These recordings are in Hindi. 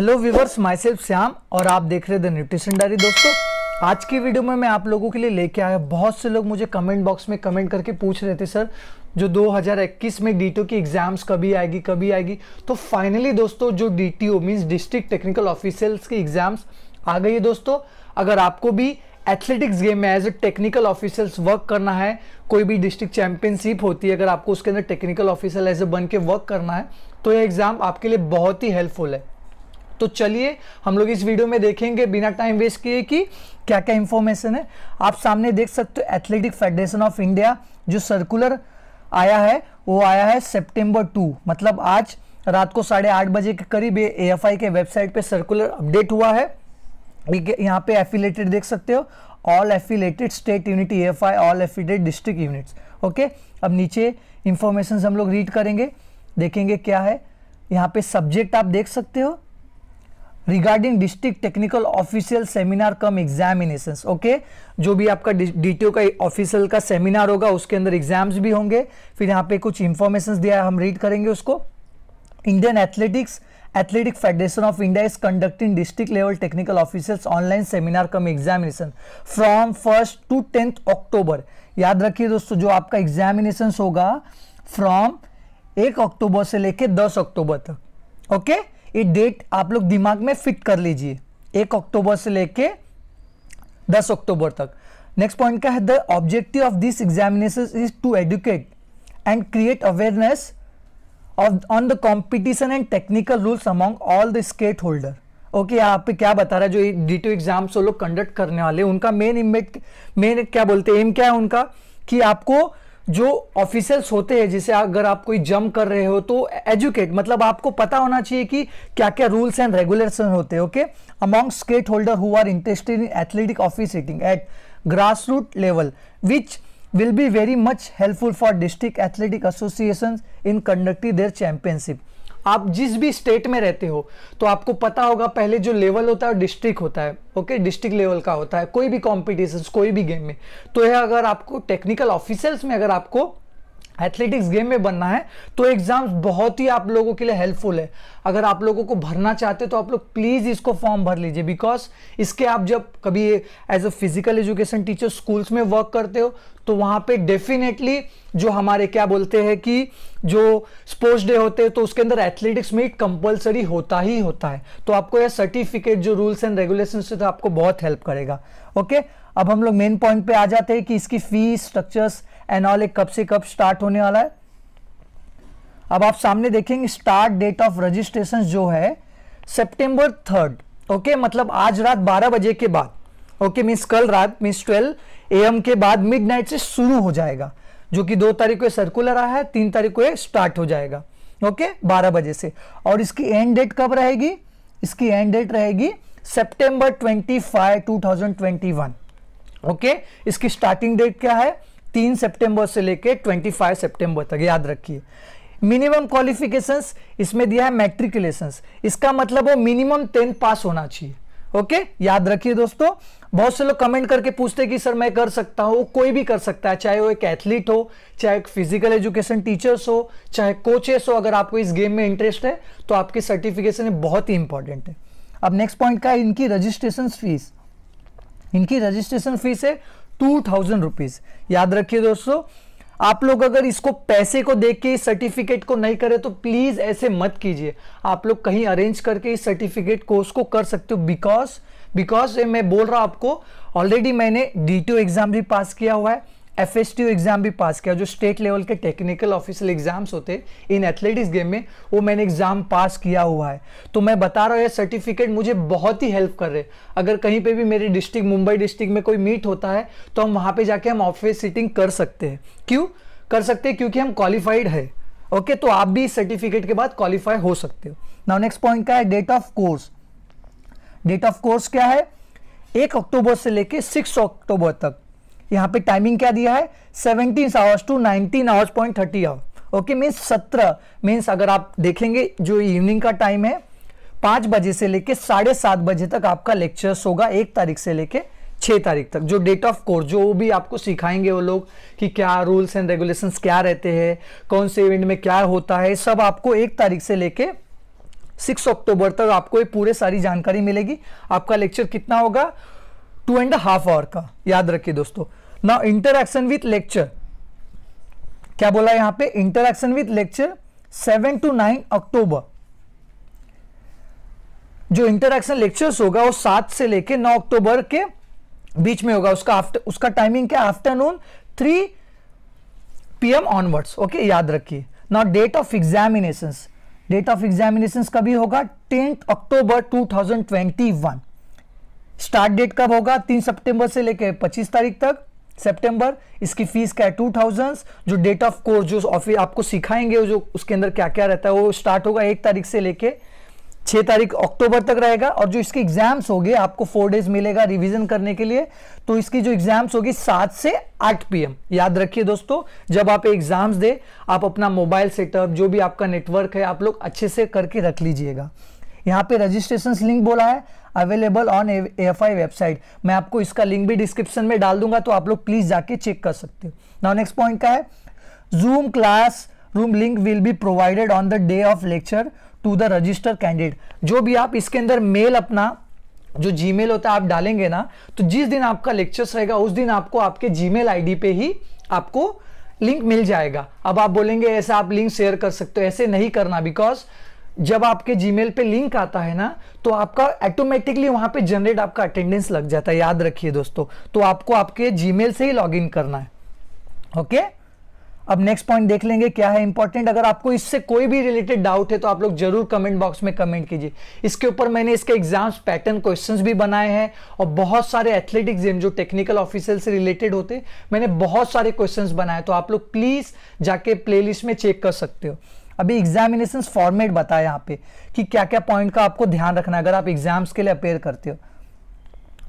Hello viewers myself Shyam और आप देख रहे द न्यूट्रिशन डायरी दोस्तों आज की वीडियो में मैं आप लोगों के लिए लेके आया बहुत से लोग मुझे कमेंट बॉक्स में कमेंट करके पूछ रहे थे सर जो 2021 में डीटीओ की एग्जाम्स कभी आएगी कभी आएगी तो फाइनली दोस्तों जो DTO means district technical officers की एग्जाम्स आ गई है दोस्तों अगर आपको भी एथलेटिक्स गेम में as a technical officers work करना है कोई भी डिस्ट्रिक्ट चैंपियनशिप होती है अगर आपको उसके अंदर टेक्निकल ऑफिसर एज ए बन के वर्क करना है तो यह एग्ज़ाम आपके लिए बहुत ही हेल्पफुल है तो चलिए हम लोग इस वीडियो में देखेंगे बिना टाइम वेस्ट किए कि क्या क्या इंफॉर्मेशन है आप सामने देख सकते हो एथलेटिक फेडरेशन ऑफ इंडिया जो सर्कुलर आया है वो आया है सेप्टेम्बर टू मतलब आज रात को साढ़े आठ बजे के करीब ये एएफआई के वेबसाइट पे सर्कुलर अपडेट हुआ है यहाँ पे एफिलेटेड देख सकते हो all affiliated state unit E F I all affiliated district units okay अब नीचे इंफॉर्मेशन हम लोग रीड करेंगे देखेंगे क्या है यहाँ पे सब्जेक्ट आप देख सकते हो regarding district technical official seminar cum examination okay जो भी आपका डीटीओ का ऑफिशियल का सेमिनार होगा उसके अंदर एग्जाम्स भी होंगे फिर यहाँ पे कुछ इंफॉर्मेशन दिया है हम रीड करेंगे उसको Indian athletics athletic federation of India is conducting district level technical officers online seminar cum examination from first to tenth October याद रखिए दोस्तों जो आपका एग्जामिनेशन होगा फ्रॉम एक अक्टूबर से लेके दस अक्टूबर तक ओके okay? ये डेट आप लोग दिमाग में फिट कर लीजिए एक अक्टूबर से लेके दस अक्टूबर तक नेक्स्ट पॉइंट क्या है the objective of this examination is to educate and create awareness of on the competition and technical rules among all the state holder okay okay, क्या बता रहा है जो डी टू एग्जाम्स वो लोग कंडक्ट करने वाले उनका मेन इमेट मेन क्या बोलते हैं एम क्या है उनका कि आपको जो ऑफिसर्स होते हैं जैसे अगर आप कोई जंप कर रहे हो तो एजुकेट मतलब आपको पता होना चाहिए कि क्या क्या रूल्स एंड रेगुलेशन होते हैं okay among state holder who are interested in athletic officiating at grass root level which will be very much helpful for district athletic association in conducting their championship आप जिस भी स्टेट में रहते हो तो आपको पता होगा पहले जो लेवल होता है डिस्ट्रिक्ट होता है ओके डिस्ट्रिक्ट लेवल का होता है कोई भी कॉम्पिटिशन कोई भी गेम में तो यह अगर आपको टेक्निकल ऑफिसर्स में अगर आपको एथलेटिक्स गेम में बनना है तो एग्जाम्स बहुत ही आप लोगों के लिए हेल्पफुल है अगर आप लोगों को भरना चाहते हो तो आप लोग प्लीज़ इसको फॉर्म भर लीजिए बिकॉज इसके आप जब कभी as a physical education teacher schools में वर्क करते हो तो वहां पे डेफिनेटली जो हमारे क्या बोलते हैं कि जो स्पोर्ट्स डे होते हैं तो उसके अंदर एथलेटिक्स मीट कंपलसरी होता ही होता है तो आपको यह सर्टिफिकेट जो रूल्स एंड रेगुलेशन से तो आपको बहुत हेल्प करेगा ओके अब हम लोग मेन पॉइंट पे आ जाते हैं कि इसकी फीस स्ट्रक्चर्स एनॉलिक कब से कब स्टार्ट होने वाला है अब आप सामने देखेंगे स्टार्ट डेट ऑफ रजिस्ट्रेशन जो है सेप्टेंबर थर्ड ओके मतलब आज रात 12 बजे के बाद ओके मीन्स कल रात मीन्स 12 एएम के बाद मिडनाइट से शुरू हो जाएगा जो कि दो तारीख को सर्कुलर आया है तीन तारीख को स्टार्ट हो जाएगा ओके बारह बजे से और इसकी एंड डेट कब रहेगी इसकी एंड डेट रहेगी September twenty five two thousand twenty one okay इसकी स्टार्टिंग डेट क्या है तीन सितंबर से लेके 25 सितंबर तक याद रखिए मिनिमम क्वालिफिकेशंस इसमें दिया है मैट्रिकुलेशंस इसका मतलब वो मिनिमम टेंथ पास होना चाहिए ओके okay? याद रखिए दोस्तों बहुत से लोग कमेंट करके पूछते हैं कि सर मैं कर सकता हूँ कोई भी कर सकता है चाहे वो एक एथलीट हो चाहे एक फिजिकल एजुकेशन टीचर्स हो चाहे कोचेस हो अगर आपको इस गेम में इंटरेस्ट है तो आपकी सर्टिफिकेशन बहुत ही इंपॉर्टेंट है अब नेक्स्ट पॉइंट का है इनकी रजिस्ट्रेशन फीस इनकी रजिस्ट्रेशन फीस है टू थाउजेंड रुपीज याद रखिए दोस्तों आप लोग अगर इसको पैसे को देख के इस सर्टिफिकेट को नहीं करें तो प्लीज़ ऐसे मत कीजिए आप लोग कहीं अरेंज करके इस सर्टिफिकेट कोर्स को कर सकते हो बिकॉज बिकॉज मैं बोल रहा हूं आपको ऑलरेडी मैंने डी एग्ज़ाम भी पास किया हुआ है एफ एस टी एग्जाम भी पास किया जो स्टेट लेवल के टेक्निकल ऑफिशियल एग्जाम्स होते इन एथलेटिक्स गेम में वो मैंने एग्जाम पास किया हुआ है तो मैं बता रहा हूँ ये सर्टिफिकेट मुझे बहुत ही हेल्प कर रहे अगर कहीं पे भी मेरे डिस्ट्रिक्ट मुंबई डिस्ट्रिक्ट में कोई मीट होता है तो हम वहाँ पे जाके हम ऑफिस सीटिंग कर सकते हैं क्यों कर सकते हैं क्योंकि हम क्वालिफाइड है ओके तो आप भी इस सर्टिफिकेट के बाद क्वालिफाई हो सकते हो नाउ नेक्स्ट पॉइंट क्या है date of course date of course क्या है एक अक्टूबर से लेकर सिक्स अक्टूबर तक यहाँ पे टाइमिंग क्या दिया है seventeen hours to nineteen hours point thirty hour okay means सत्रह मीन्स अगर आप देखेंगे जो इवनिंग का टाइम है पाँच बजे से लेके साढ़े सात बजे तक आपका लेक्चर्स होगा एक तारीख से लेके छः तारीख तक जो डेट ऑफ कोर्स जो भी आपको सिखाएंगे वो लोग कि क्या रूल्स एंड रेगुलेशंस क्या रहते हैं कौन से इवेंट में क्या होता है सब आपको एक तारीख से लेके सिक्स अक्टूबर तक आपको ये पूरे सारी जानकारी मिलेगी आपका लेक्चर कितना होगा टू एंड हाफ आवर का याद रखिए दोस्तों नाउ इंटरक्शन विथ लेक्चर क्या बोला यहां पे interaction with lecture seven to nine October जो इंटरक्शन लेक्चर्स होगा वो सात से लेके नौ अक्टूबर के बीच में होगा उसका आफ्टर उसका टाइमिंग क्या afternoon three PM onwards okay याद रखिए now date of examination date of examination कभी होगा टेंथ अक्टूबर 2021 स्टार्ट डेट कब होगा तीन सितंबर से लेकर पच्चीस तारीख तक सेप्टेम्बर इसकी फीस क्या है टू थाउजेंड जो डेट ऑफ कोर्स जो ऑफिस आपको सिखाएंगे जो उसके अंदर क्या क्या रहता है वो स्टार्ट होगा एक तारीख से लेके छः तारीख अक्टूबर तक रहेगा और जो इसके एग्जाम्स होगी आपको फोर डेज मिलेगा रिवीजन करने के लिए तो इसकी जो एग्जाम्स होगी सात से आठ पीएम याद रखिए दोस्तों जब आप एग्जाम्स दे आप अपना मोबाइल सेटअप जो भी आपका नेटवर्क है आप लोग अच्छे से करके रख लीजिएगा यहाँ पे रजिस्ट्रेशन लिंक बोला है available on F I website मैं आपको इसका लिंक भी डिस्क्रिप्शन में डाल दूंगा तो आप लोग प्लीज जाके चेक कर सकते हो नाउ नेक्स्ट पॉइंट का है zoom classroom link will be provided on the day of lecture to the register candidate जो भी आप इसके अंदर मेल अपना जो मेल होता है आप डालेंगे ना तो जिस दिन आपका लेक्चर्स रहेगा उस दिन आपको आपके आई डी पे ही आपको लिंक मिल जाएगा अब आप बोलेंगे ऐसा आप लिंक शेयर कर सकते हो ऐसे नहीं करना बिकॉज जब आपके जीमेल पे लिंक आता है ना तो आपका ऑटोमेटिकली वहां पे जनरेट आपका अटेंडेंस लग जाता है याद रखिए दोस्तों तो आपको आपके जीमेल से ही लॉगिन करना है ओके अब नेक्स्ट पॉइंट देख लेंगे क्या है इंपॉर्टेंट अगर आपको इससे कोई भी रिलेटेड डाउट है तो आप लोग जरूर कमेंट बॉक्स में कमेंट कीजिए इसके ऊपर मैंने इसके एग्जाम्स पैटर्न क्वेश्चंस भी बनाए हैं और बहुत सारे एथलेटिक एग्जाम जो टेक्निकल ऑफिसर से रिलेटेड होते मैंने बहुत सारे क्वेश्चंस बनाए तो आप लोग प्लीज जाके प्ले में चेक कर सकते हो अभी एग्जामिनेशन फॉर्मेट बताया यहाँ पे कि क्या क्या पॉइंट का आपको ध्यान रखना है अगर आप एग्जाम्स के लिए अपेयर करते हो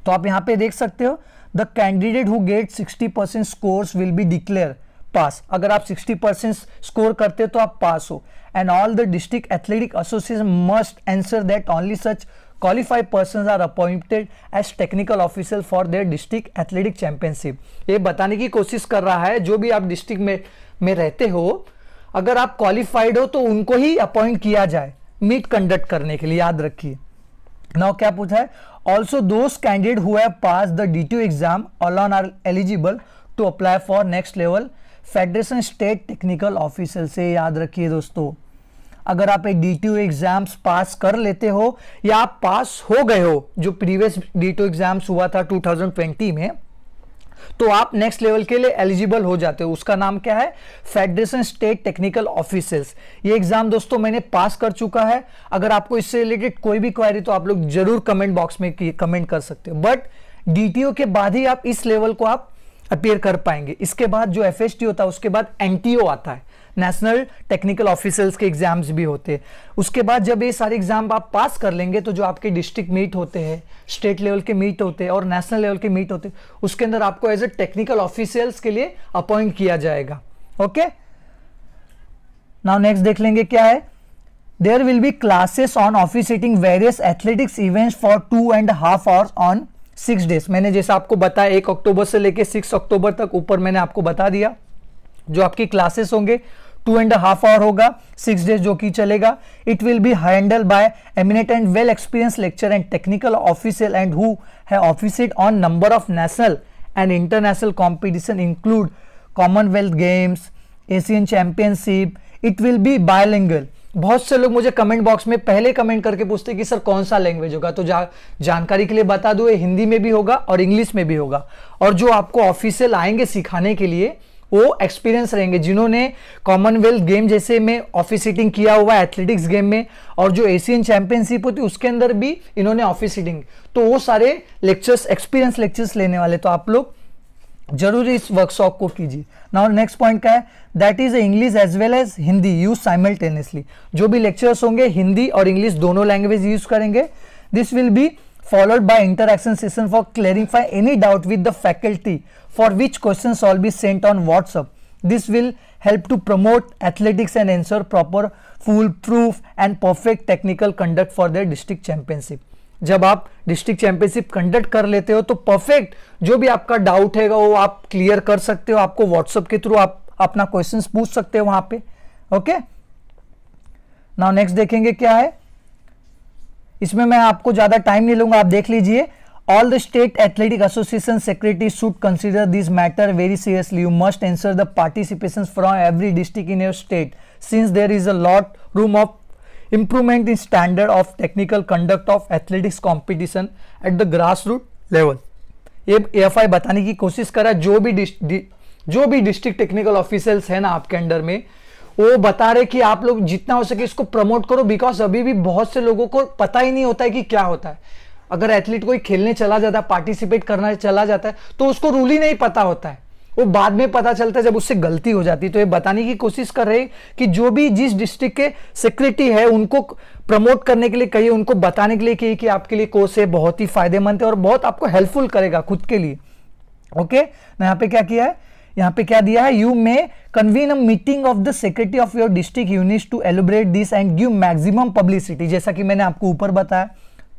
तो आप यहाँ पे देख सकते हो the candidate who get 60 percent score will be declare pass अगर आप 60 परसेंट स्कोर करते हो तो आप पास हो and all the district athletic association must ensure that only such qualified person are appointed as technical officer for their district athletic championship ये बताने की कोशिश कर रहा है जो भी आप डिस्ट्रिक्ट में में रहते हो अगर आप क्वालिफाइड हो तो उनको ही अपॉइंट किया जाए मीट कंडक्ट करने के लिए याद रखिए नाउ क्या पूछा है also those candidate who have pass the D T exam on are eligible to apply for next level federation state technical officer से याद रखिए दोस्तों अगर आप एक डी टी एग्जाम्स पास कर लेते हो या आप पास हो गए हो जो प्रीवियस डी टी एग्जाम्स हुआ था 2020 में तो आप नेक्स्ट लेवल के लिए एलिजिबल हो जाते हो उसका नाम क्या है फेडरेशन स्टेट टेक्निकल ऑफिसर्स ये एग्जाम दोस्तों मैंने पास कर चुका है अगर आपको इससे रिलेटेड कोई भी क्वारी तो आप लोग जरूर कमेंट बॉक्स में कमेंट कर सकते हो बट डी के बाद ही आप इस लेवल को आप अपेयर कर पाएंगे इसके बाद जो एफ होता है उसके बाद एनटीओ आता है नेशनल टेक्निकल ऑफिसर्स के एग्जाम्स भी होते हैं उसके बाद जब ये सारे एग्जाम आप पास कर लेंगे तो जो आपके डिस्ट्रिक्ट मीट होते हैं स्टेट लेवल के मीट होते हैं और नेशनल लेवल के मीट होते हैं उसके अंदर आपको एज ए टेक्निकल ऑफिसर्स के लिए अपॉइंट किया जाएगा ओके नाउ नेक्स्ट देख लेंगे क्या है there will be classes on officiating various athletics events for two and half hours on six days मैंने जैसा आपको बताया एक अक्टूबर से लेकर सिक्स अक्टूबर तक ऊपर मैंने आपको बता दिया जो आपकी क्लासेस होंगे टू एंड हाफ आवर होगा सिक्स डेज जो कि चलेगा it will be handle by eminent and well experience lecture and technical official and who है officiated on number of national and international competition include Commonwealth Games Asian championship it will be bilingual बहुत से लोग मुझे कमेंट बॉक्स में पहले कमेंट करके पूछते कि सर कौन सा लैंग्वेज होगा तो जा, जानकारी के लिए बता दूँ हिंदी में भी होगा और इंग्लिश में भी होगा और जो आपको ऑफिसियल आएंगे सिखाने के लिए वो एक्सपीरियंस रहेंगे जिन्होंने कॉमनवेल्थ गेम जैसे में ऑफिस सीटिंग किया हुआ एथलेटिक्स गेम में और जो एशियन चैंपियनशिप होती उसके अंदर भी इन्होंने ऑफिस सीटिंग तो वो सारे लेक्चर्स एक्सपीरियंस लेक्चर्स लेने वाले तो आप लोग जरूरी इस वर्कशॉप को कीजिए नाउ नेक्स्ट पॉइंट क्या है that is English as well as Hindi use simultaneously जो भी लेक्चर्स होंगे हिंदी और इंग्लिश दोनों लैंग्वेज यूज करेंगे this will be followed by interaction session for clarify any doubt with the faculty for which questions shall be sent on WhatsApp. This will help to promote athletics and ensure proper foolproof and perfect technical conduct for their district championship. जब आप डिस्ट्रिक्ट चैंपियनशिप कंडक्ट कर लेते हो तो परफेक्ट जो भी आपका डाउट है वो आप क्लियर कर सकते हो आपको व्हाट्सएप के थ्रू आप अपना क्वेश्चंस पूछ सकते हो वहां पे ओके नाउ नेक्स्ट देखेंगे क्या है इसमें मैं आपको ज़्यादा टाइम नहीं लूंगा आप देख लीजिए all the state athletic association secretary should consider this matter very seriously you must ensure the participations from every district in your state since there is a lot room of improvement in standard of technical conduct of athletics competition at the grassroots level ये एफ आई बताने की कोशिश करा जो भी जो भी डिस्ट्रिक्ट टेक्निकल ऑफिसर्स हैं ना आपके अंडर में वो बता रहे कि आप लोग जितना हो सके इसको प्रमोट करो बिकॉज अभी भी बहुत से लोगों को पता ही नहीं होता है कि क्या होता है अगर एथलीट कोई खेलने चला जाता है पार्टिसिपेट करना चला जाता है तो उसको रूल ही नहीं पता होता है वो बाद में पता चलता है जब उससे गलती हो जाती है तो ये बताने की कोशिश कर रहे कि जो भी जिस डिस्ट्रिक्ट के सेक्रेटरी है उनको प्रमोट करने के लिए कहिए उनको बताने के लिए कहिए कि आपके लिए कोर्स है बहुत ही फायदेमंद है और बहुत आपको हेल्पफुल करेगा खुद के लिए ओके ना तो यहाँ पे क्या किया है यहाँ पे क्या दिया है you may convene a meeting of the secretary of your district unit to elaborate this and give maximum publicity जैसा कि मैंने आपको ऊपर बताया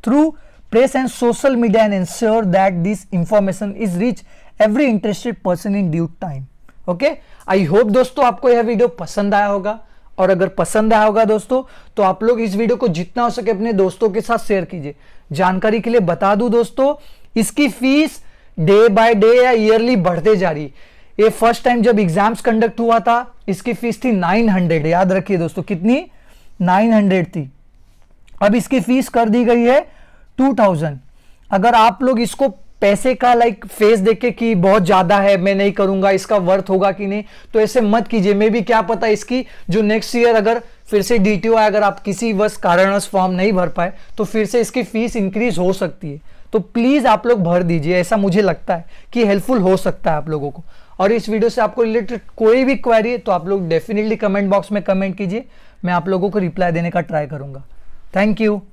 through press and social media and ensure that this information is reach every interested person in due time ओके आई होप दोस्तों आपको यह वीडियो पसंद आया होगा और अगर पसंद आया होगा दोस्तों तो आप लोग इस वीडियो को जितना हो सके अपने दोस्तों के साथ शेयर कीजिए जानकारी के लिए बता दूं दोस्तों इसकी फीस डे बाय डे या ईयरली बढ़ते जा रही ये फर्स्ट टाइम जब एग्जाम्स कंडक्ट हुआ था इसकी फीस थी 900 याद रखिए दोस्तों कितनी 900 थी अब इसकी फीस कर दी गई है टू थाउजेंड अगर आप लोग इसको पैसे का लाइक फेस देख के कि बहुत ज़्यादा है मैं नहीं करूंगा इसका वर्थ होगा कि नहीं तो ऐसे मत कीजिए मैं भी क्या पता इसकी जो नेक्स्ट ईयर अगर फिर से डी टी अगर आप किसी वर्ष कारणवश फॉर्म नहीं भर पाए तो फिर से इसकी फीस इंक्रीज हो सकती है तो प्लीज़ आप लोग भर दीजिए ऐसा मुझे लगता है कि हेल्पफुल हो सकता है आप लोगों को और इस वीडियो से आपको रिलेटेड कोई भी क्वेरी है तो आप लोग डेफिनेटली कमेंट बॉक्स में कमेंट कीजिए मैं आप लोगों को रिप्लाई देने का ट्राई करूंगा थैंक यू